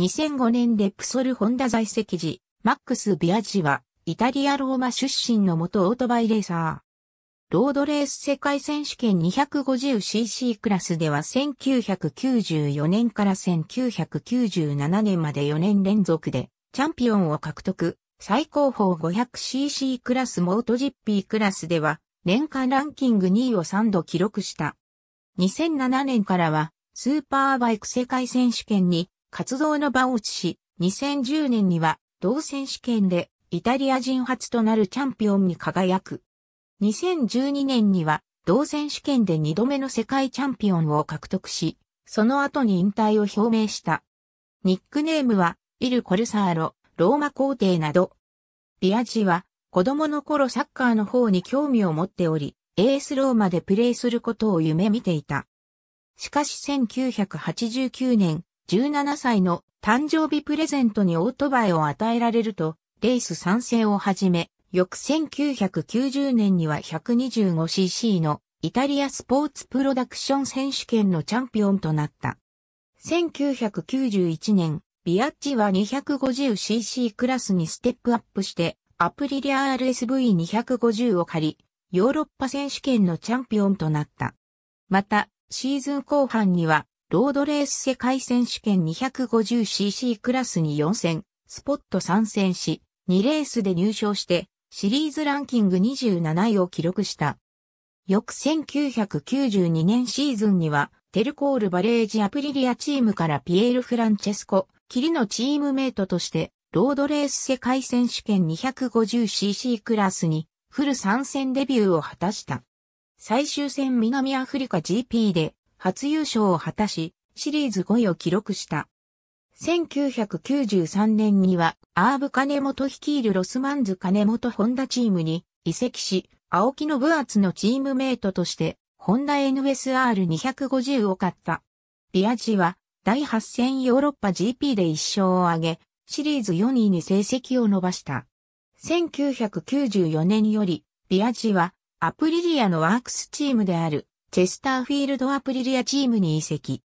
2005年レプソルホンダ在籍時、マックス・ビアジは、イタリア・ローマ出身の元オートバイレーサー。ロードレース世界選手権 250cc クラスでは1994年から1997年まで4年連続でチャンピオンを獲得。最高峰 500cc クラスモートジッピークラスでは年間ランキング2位を3度記録した。2007年からはスーパーバイク世界選手権に活動の場を移し、2010年には同選手権でイタリア人初となるチャンピオンに輝く。2012年には同選手権で2度目の世界チャンピオンを獲得し、その後に引退を表明した。ニックネームは、イル・コルサーロ、ローマ皇帝など。ビアジは、子供の頃サッカーの方に興味を持っており、エースローマでプレーすることを夢見ていた。しかし1989年、17歳の誕生日プレゼントにオートバイを与えられると、レース参戦を始め、翌1990年には 125cc のイタリアスポーツプロダクション選手権のチャンピオンとなった。1991年、ビアッジは 250cc クラスにステップアップして、アプリリア RSV250 を借り、ヨーロッパ選手権のチャンピオンとなった。また、シーズン後半には、ロードレース世界選手権 250cc クラスに4戦、スポット参戦し、2レースで入賞して、シリーズランキング27位を記録した。翌1992年シーズンには、テルコールバレージアプリリアチームからピエール・フランチェスコ、キリのチームメイトとして、ロードレース世界選手権 250cc クラスに、フル参戦デビューを果たした。最終戦南アフリカ GP で、初優勝を果たし、シリーズ5位を記録した。1993年には、アーブ金本率いるロスマンズ金本ホンダチームに移籍し、青木の分厚のチームメイトとして、ホンダ NSR250 を買った。ビアジは、第8戦ヨーロッパ GP で1勝を挙げ、シリーズ4位に成績を伸ばした。1994年より、ビアジは、アプリリアのワークスチームである、チェスターフィールドアプリリアチームに移籍。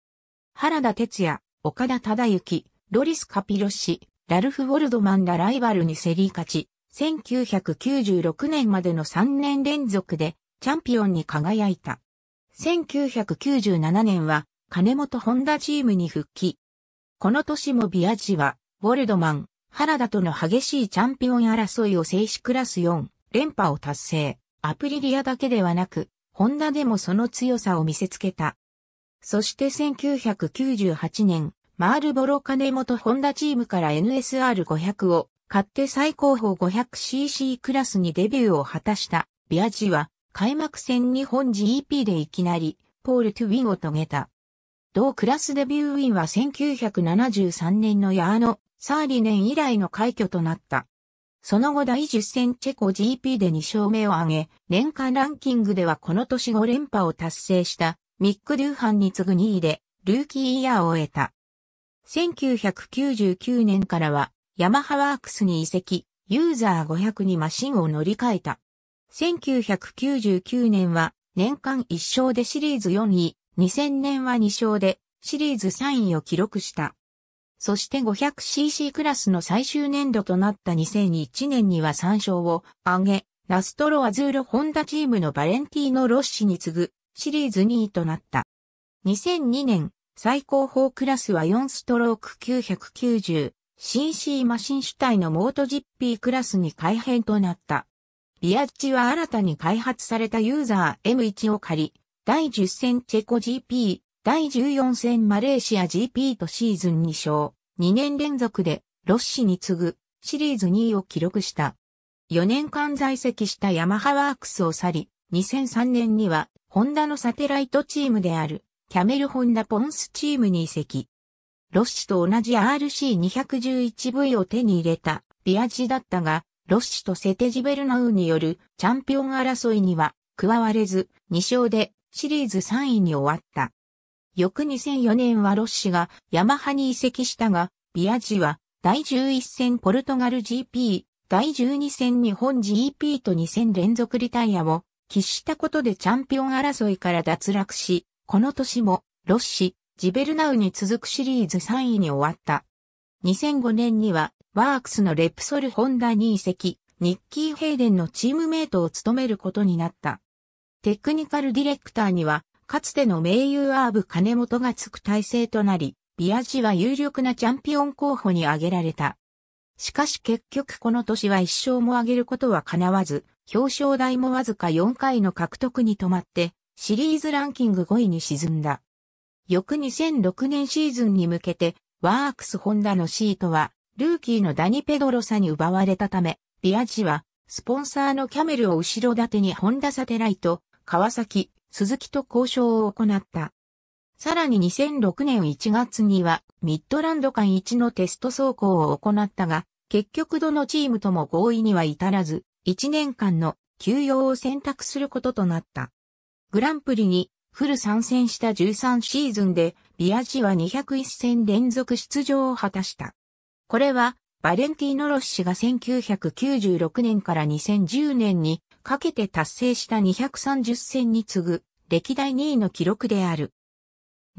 原田哲也、岡田忠幸、ロリス・カピロッシ、ラルフ・ウォルドマンらライバルに競り勝ち、1996年までの3年連続でチャンピオンに輝いた。1997年は金本ホンダチームに復帰。この年もビアジは、ウォルドマン、原田との激しいチャンピオン争いを制しクラス4連覇を達成。アプリリアだけではなく、ホンダでもその強さを見せつけた。そして1998年、マールボロ金元ホンダチームから NSR500 を買って最高峰 500cc クラスにデビューを果たしたビアジは開幕戦日本 GP でいきなりポール・トゥ・ウィンを遂げた。同クラスデビューウィンは1973年のヤーノ・サーリネン以来の快挙となった。その後第10戦チェコ GP で2勝目を挙げ、年間ランキングではこの年5連覇を達成したミック・デューハンに次ぐ2位で、ルーキーイヤーを得た。1999年からは、ヤマハワークスに移籍、ユーザー500にマシンを乗り換えた。1999年は、年間1勝でシリーズ4位、2000年は2勝で、シリーズ3位を記録した。そして 500cc クラスの最終年度となった2001年には3勝を挙げ、ラストロアズールホンダチームのバレンティーノ・ロッシに次ぐシリーズ2位となった。2002年、最高峰クラスは4ストローク 990cc マシン主体のモートジッピークラスに改変となった。リアッチは新たに開発されたユーザー M1 を借り、第10戦チェコ GP 第14戦マレーシア GP とシーズン2勝、2年連続でロッシに次ぐシリーズ2位を記録した。4年間在籍したヤマハワークスを去り、2003年にはホンダのサテライトチームであるキャメルホンダポンスチームに移籍。ロッシと同じ RC211V を手に入れたビアジだったが、ロッシとセテジベルナウによるチャンピオン争いには加われず、2勝でシリーズ3位に終わった。翌2004年はロッシがヤマハに移籍したが、ビアジは第11戦ポルトガル GP、第12戦日本 GP と2戦連続リタイアを喫したことでチャンピオン争いから脱落し、この年もロッシ、ジベルナウに続くシリーズ3位に終わった。2005年にはワークスのレプソルホンダに移籍、ニッキー・ヘイデンのチームメイトを務めることになった。テクニカルディレクターにはかつての名優アーブ金本がつく体制となり、ビアジは有力なチャンピオン候補に挙げられた。しかし結局この年は一勝も挙げることは叶わず、表彰台もわずか4回の獲得に止まって、シリーズランキング5位に沈んだ。翌2006年シーズンに向けて、ワークスホンダのシートは、ルーキーのダニ・ペドロサに奪われたため、ビアジは、スポンサーのキャメルを後ろ盾にホンダサテライト、川崎、鈴木と交渉を行った。さらに2006年1月にはミッドランド間一のテスト走行を行ったが、結局どのチームとも合意には至らず、1年間の休養を選択することとなった。グランプリにフル参戦した13シーズンで、ビアジは201戦連続出場を果たした。これは、バレンティーノ・ロッシが1996年から2010年にかけて達成した230戦に次ぐ歴代2位の記録である。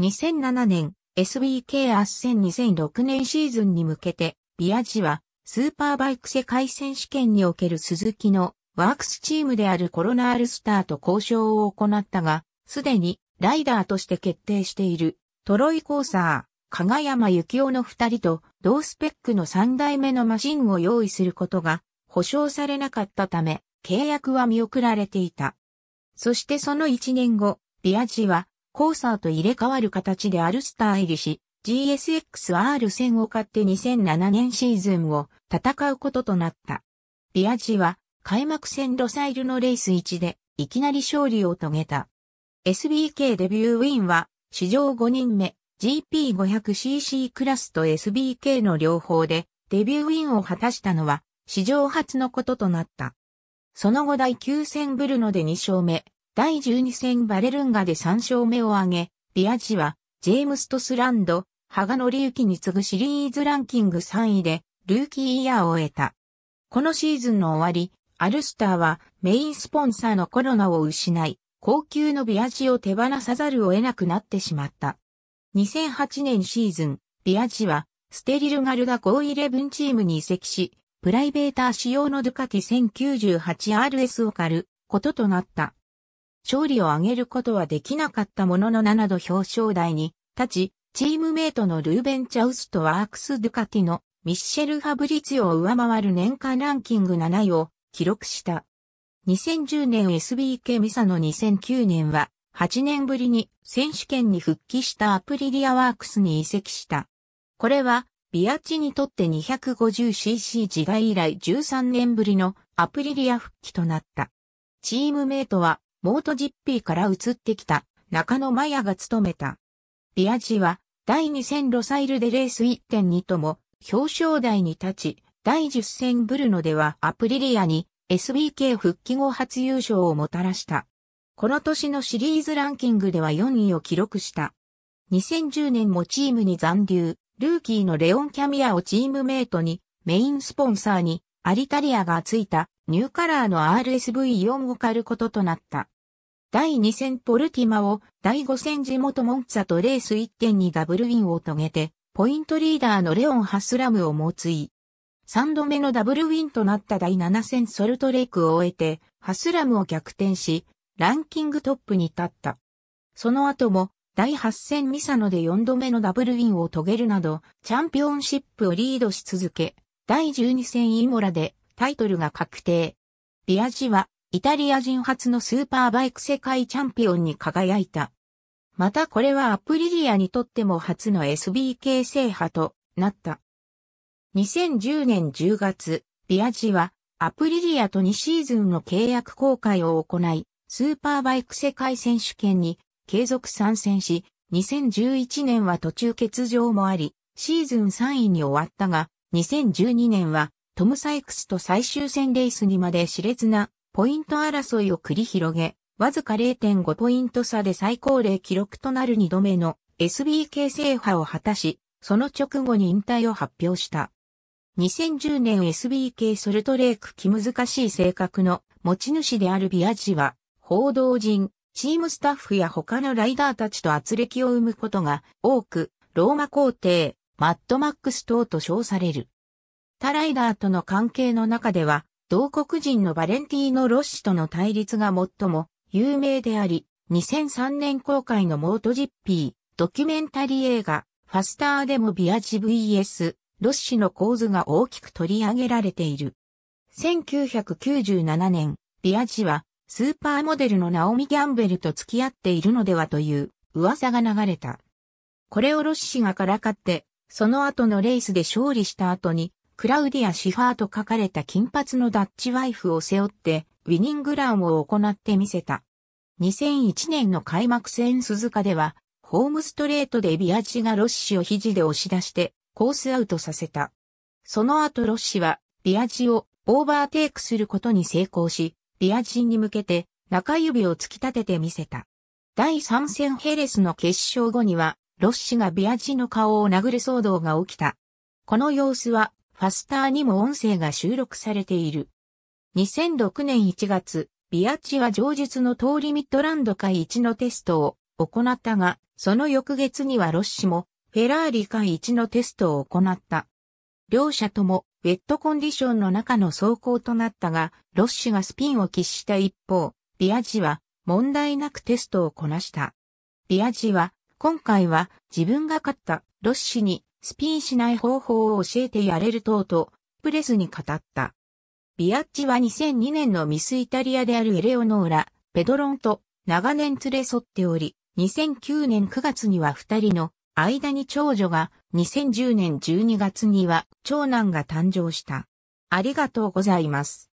2007年 SBK 圧戦2006年シーズンに向けてビアジはスーパーバイク世界選手権における鈴木のワークスチームであるコロナールスターと交渉を行ったが、すでにライダーとして決定しているトロイコーサー、加賀山幸雄の二人と同スペックの三代目のマシンを用意することが保証されなかったため、契約は見送られていた。そしてその1年後、ビアジは、コーサーと入れ替わる形でアルスター入りし、GSX-R 戦を買って2007年シーズンを戦うこととなった。ビアジは、開幕戦ロサイルのレース1で、いきなり勝利を遂げた。SBK デビューウィンは、史上5人目、GP500cc クラスと SBK の両方で、デビューウィンを果たしたのは、史上初のこととなった。その後第9戦ブルノで2勝目、第12戦バレルンガで3勝目を挙げ、ビアジは、ジェームス・トスランド、ハガノリユキに次ぐシリーズランキング3位で、ルーキーイヤーを得た。このシーズンの終わり、アルスターはメインスポンサーのコロナを失い、高級のビアジを手放さざるを得なくなってしまった。2008年シーズン、ビアジは、ステリルガルダ5-11チームに移籍し、プライベーター仕様のドゥカティ 1098RS を狩ることとなった。勝利を挙げることはできなかったものの7度表彰台に立ち、チームメイトのルーベン・チャウスとワークス・ドゥカティのミッシェル・ファブリツィを上回る年間ランキング7位を記録した。2010年 SBK ミサの2009年は8年ぶりに選手権に復帰したアプリリアワークスに移籍した。これはビアッチにとって 250cc 時代以来13年ぶりのアプリリア復帰となった。チームメイトはモート GP から移ってきた中野麻也が務めた。ビアッチは第2戦ロサイルでレース1.2とも表彰台に立ち、第10戦ブルノではアプリリアに SBK 復帰後初優勝をもたらした。この年のシリーズランキングでは4位を記録した。2010年もチームに残留。ルーキーのレオン・キャミアをチームメイトに、メインスポンサーに、アリタリアがついたニューカラーの RSV4 を借ることとなった。第2戦ポルティマを第5戦地元モンツァとレース1.2ダブルウィンを遂げて、ポイントリーダーのレオン・ハスラムを猛追。3度目のダブルウィンとなった第7戦ソルトレイクを終えて、ハスラムを逆転し、ランキングトップに立った。その後も第8戦ミサノで4度目のダブルウィンを遂げるなど、チャンピオンシップをリードし続け、第12戦イモラでタイトルが確定。ビアジは、イタリア人初のスーパーバイク世界チャンピオンに輝いた。またこれはアプリリアにとっても初の SBK 制覇となった。2010年10月、ビアジはアプリリアと2シーズンの契約公開を行い、スーパーバイク世界選手権に継続参戦し、2011年は途中欠場もあり、シーズン3位に終わったが、2012年はトム・サイクスと最終戦レースにまで熾烈なポイント争いを繰り広げ、わずか0.5ポイント差で最高齢記録となる2度目の SBK 制覇を果たし、その直後に引退を発表した。2010年 SBK ソルトレーク気難しい性格の持ち主であるビアジは、報道陣、チームスタッフや他のライダーたちと圧力を生むことが多く、ローマ皇帝、マッドマックス等と称される。他ライダーとの関係の中では、同国人のバレンティーノ・ロッシとの対立が最も有名であり、2003年公開のモートジッピー、ドキュメンタリー映画、ファスターでもビアジ VS、ロッシの構図が大きく取り上げられている。1997年、ビアジはスーパーモデルのナオミ・ギャンベルと付き合っているのではという噂が流れた。これをロッシがからかって、その後のレースで勝利した後に、クラウディア・シファーと書かれた金髪のダッチワイフを背負って、ウィニングランを行ってみせた。2001年の開幕戦鈴鹿では、ホームストレートでビアジがロッシを肘で押し出して、コースアウトさせた。その後ロッシは、ビアジをオーバーテイクすることに成功し、ビア人に向けて中指を突き立ててみせた。第3戦ヘレスの決勝後には、ロッシがビアンの顔を殴る騒動が起きた。この様子は、ファスターにも音声が収録されている。2006年1月、ビアチは上述の通りミッドランド会1のテストを行ったが、その翌月にはロッシもフェラーリ会1のテストを行った。両者ともウェットコンディションの中の走行となったが、ロッシュがスピンを喫した一方、ビアジは問題なくテストをこなした。ビアジは、今回は自分が勝ったロッシュにスピンしない方法を教えてやれるとと、プレスに語った。ビアッジは2002年のミスイタリアであるエレオノーラ、ペドロンと長年連れ添っており、2009年9月には二人の間に長女が2010年12月には長男が誕生した。ありがとうございます。